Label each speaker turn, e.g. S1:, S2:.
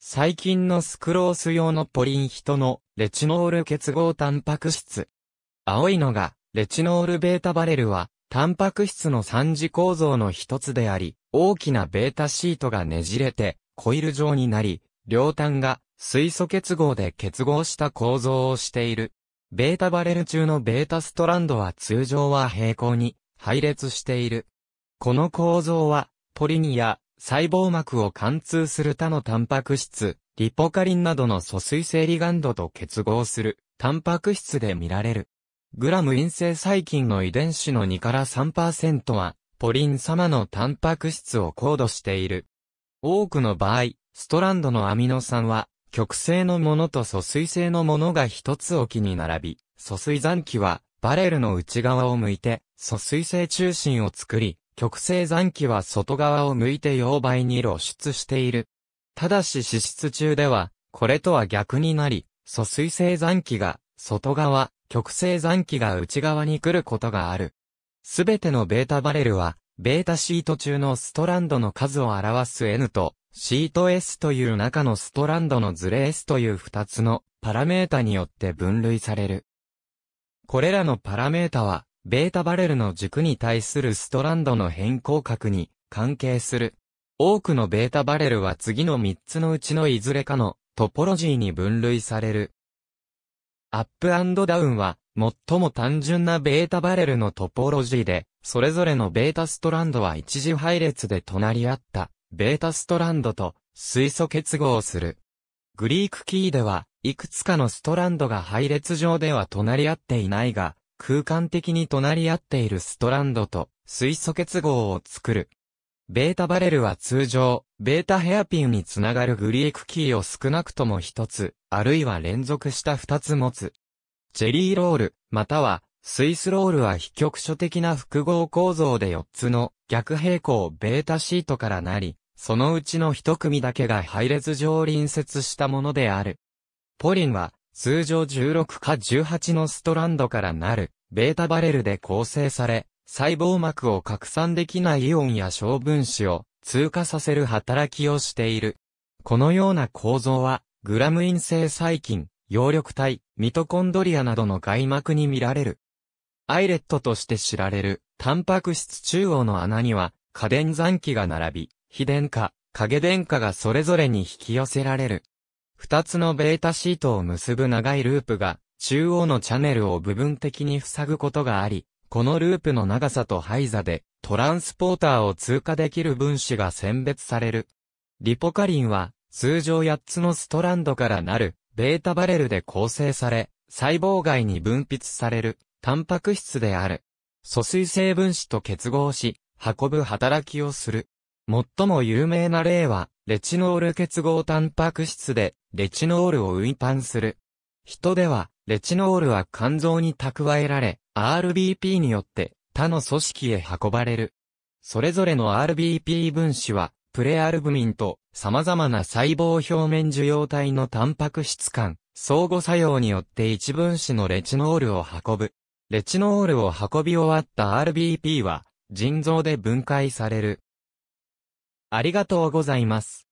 S1: 最近のスクロース用のポリンヒトのレチノール結合タンパク質。青いのがレチノールベータバレルはタンパク質の三次構造の一つであり、大きなベータシートがねじれてコイル状になり、両端が水素結合で結合した構造をしている。ベータバレル中のベータストランドは通常は平行に配列している。この構造はポリニア、細胞膜を貫通する他のタンパク質、リポカリンなどの疎水性リガンドと結合する、タンパク質で見られる。グラム陰性細菌の遺伝子の2から3%は、ポリン様のタンパク質を高度している。多くの場合、ストランドのアミノ酸は、極性のものと疎水性のものが一つ置きに並び、疎水残機は、バレルの内側を向いて、疎水性中心を作り、極性残機は外側を向いて溶媒に露出している。ただし脂質中では、これとは逆になり、疎水性残機が外側、極性残機が内側に来ることがある。すべてのベータバレルは、ベータシート中のストランドの数を表す N と、シート S という中のストランドのズレ S という2つのパラメータによって分類される。これらのパラメータは、ベータバレルの軸に対するストランドの変更角に関係する。多くのベータバレルは次の3つのうちのいずれかのトポロジーに分類される。アップダウンは最も単純なベータバレルのトポロジーで、それぞれのベータストランドは一次配列で隣り合ったベータストランドと水素結合する。グリークキーでは、いくつかのストランドが配列上では隣り合っていないが、空間的に隣り合っているストランドと水素結合を作る。ベータバレルは通常、ベータヘアピンにつながるグリークキーを少なくとも一つ、あるいは連続した二つ持つ。ジェリーロール、または、スイスロールは非局所的な複合構造で4つの逆平行ベータシートからなり、そのうちの一組だけが配列上隣接したものである。ポリンは通常16か18のストランドからなる、ベータバレルで構成され、細胞膜を拡散できないイオンや小分子を通過させる働きをしている。このような構造は、グラムイン性細菌、葉緑体、ミトコンドリアなどの外膜に見られる。アイレットとして知られる、タンパク質中央の穴には、過電残機が並び、非電化、影電化がそれぞれに引き寄せられる。二つのベータシートを結ぶ長いループが、中央のチャンネルを部分的に塞ぐことがあり、このループの長さと排座で、トランスポーターを通過できる分子が選別される。リポカリンは、通常八つのストランドからなる、ベータバレルで構成され、細胞外に分泌される、タンパク質である。疎水性分子と結合し、運ぶ働きをする。最も有名な例は、レチノール結合タンパク質で、レチノールを運搬する。人では、レチノールは肝臓に蓄えられ、RBP によって他の組織へ運ばれる。それぞれの RBP 分子は、プレアルブミンと様々な細胞表面受容体のタンパク質間、相互作用によって一分子のレチノールを運ぶ。レチノールを運び終わった RBP は、腎臓で分解される。ありがとうございます。